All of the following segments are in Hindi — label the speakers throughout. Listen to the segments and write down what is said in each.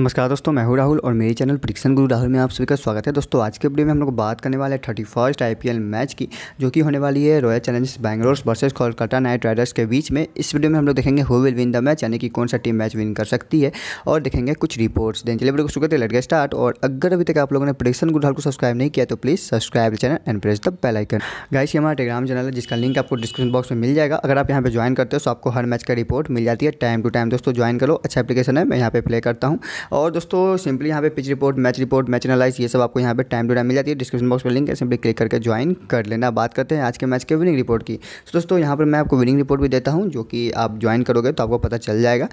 Speaker 1: नमस्कार दोस्तों मैं हूं राहुल और मेरे चैनल प्रिक्शन गुरु राहुल में आप सभी का स्वागत है दोस्तों आज के वीडियो में हम लोग बात करने वाले हैं थर्टी फर्स्ट आई मैच की जो कि होने वाली है royal challengers Bangalore versus Kolkata knight riders के बीच में इस वीडियो में हम लोग देखेंगे who will win the match यानी कि कौन सा टीम मैच विन कर सकती है और देखेंगे कुछ रिपोर्ट्स दें चले वीडियो को शुक्र स्टार्ट और अगर अभी तक आप लोगों ने प्रिक्शन गुरु राहुल को सब्सक्राइब नहीं किया तो please subscribe channel and press the bell icon guys हमारा टेलीग्राम चैनल है जिसका लिंक आपको डिस्क्रिप्शन बॉक्स में मिल जाएगा अगर आप यहाँ पर ज्वाइन करते हो तो आपको हर मैच का रिपोर्ट मिल जाती है टाइम टू टाइम दोस्तों ज्वाइन करो अच्छा एप्लीकेशन है मैं यहाँ पर प्ले करता हूँ और दोस्तों सिंपली यहाँ पे pitch report match report match analyse ये सब आपको यहाँ पे टाइम टू टाइम मिल जाती है डिस्क्रिप्शन बॉक्स में लिंक है सिंपली क्लिक करके ज्वाइन कर लेना बात करते हैं आज के मैच के विनिंग रिपोर्ट की तो दोस्तों यहाँ पर मैं आपको विनिंग रिपोर्ट भी देता हूँ जो कि आप ज्वाइन करोगे तो आपको पता चल जाएगा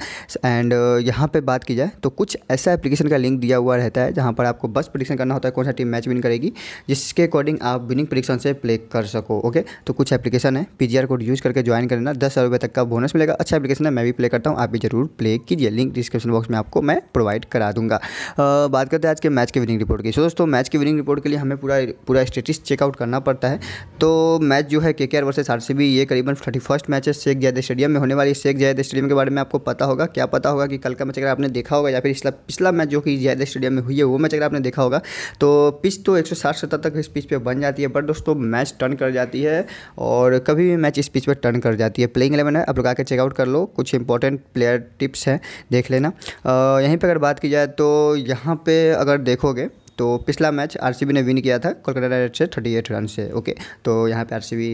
Speaker 1: एंड uh, यहाँ पर बात की जाए तो कुछ ऐसा एप्लीकेशन का लिंक दिया हुआ रहता है जहाँ पर आपको बस प्रडिक्शन करना होता है कौन सा टीम मैच विन करेगी जिसके अकॉर्डिंग आप विनिंग प्रडिक्शन से प्ले कर सको ओके तो कुछ एप्लीकेशन है पी कोड यूज़ करके ज्वाइन कर लेना दस हज़ार रुपये तक का बोनस मिलेगा अच्छा एप्लीकेशन है मैं भी प्ले करता हूँ आप भी जरूर प्ले कीजिए लिंक डिस्क्रिप्शन बॉक्स में आपको मैं प्रोवाइड करा दूंगा आ, बात करते हैं आज के मैच के विनिंग रिपोर्ट की सो दोस्तों मैच की विनिंग रिपोर्ट के लिए हमें पूरा पूरा स्टेटिस चेकआउट करना पड़ता है तो मैच जो है के के आर वर्सेज आर ये करीबन थर्टी फर्स्ट मैच है शेख जैद स्टेडियम में होने वाली शेख जैद स्टेडियम के बारे में आपको पता होगा क्या पता होगा कि कल का मैच अगर आपने देखा होगा या फिर पिछला पिछला मैच जो कि जैद स्टेडियम में हुई है वो मैच अगर आपने देखा होगा तो पिच तो एक सौ साठ तक इस पिच पर बन जाती है बट दोस्तों मैच टर्न कर जाती है और कभी भी मैच इस पिच पर टर्न कर जाती है प्लेइंग एलेवन है आप लोग आकर चेकआउट कर लो कुछ इंपॉर्टेंट प्लेयर टिप्स हैं देख लेना यहीं पर अगर बात बात की जाए तो यहाँ पे अगर देखोगे तो पिछला मैच आरसीबी ने विन किया था कोलकाता नाइट से थर्टी एट रन से ओके तो यहाँ पे आरसीबी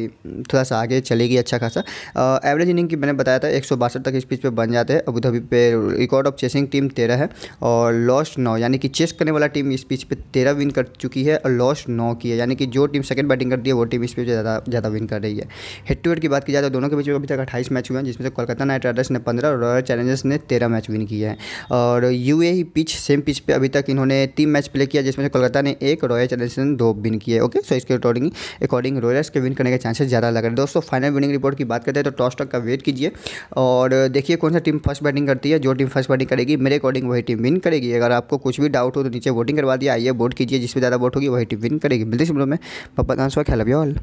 Speaker 1: थोड़ा सा आगे चलेगी अच्छा खासा एवरेज इनिंग की मैंने बताया था एक तक इस पिच पे बन जाते हैं अबू धाबी पे रिकॉर्ड ऑफ चेसिंग टीम तेरह है और लॉस्ट नौ यानी कि चेस करने वाला टीम इस पिच पर तेरह विन कर चुकी है और लॉस्ट नौ की है यानी कि जो टीम सेकेंड बैटिंग करती है वो टीम इस पे ज़्यादा ज़्यादा विन कर रही है हेड टू हेड की बात की जाए तो दोनों के बीच में अभी तक अट्ठाईस मैच हुए हैं जिसमें से कोलकाता नाइट राइडर्स ने पंद्रह और रॉयल चैलेंजर्स ने तेरह मैच विन किए हैं और यू पिच सेम पिच पर अभी तक इन्होंने तीन मैच प्ले किया जिसमें से कोलकाता ने एक रॉयल चैलेंजर्स ने दो विन किए ओके सो इसके अकॉर्डिंग अकॉर्डिंग रॉयल्स के विन करने के चांसेस ज़्यादा लग रहे हैं दोस्तों फाइनल विनिंग रिपोर्ट की बात करते हैं तो टॉस टॉक का वेट कीजिए और देखिए कौन सा टीम फर्स्ट बैटिंग करती है जो टीम फर्स्ट बैटिंग करेगी मेरे अकॉर्डिंग वही टीम विन करेगी अगर आपको कुछ भी डाउट हो तो नीचे वोटिंग करवा दिया आइए वोट कीजिए जिसमें ज़्यादा वोट होगी वही टीम विन करेगी मिलती है में पापा दानसवा ख्याल ऑल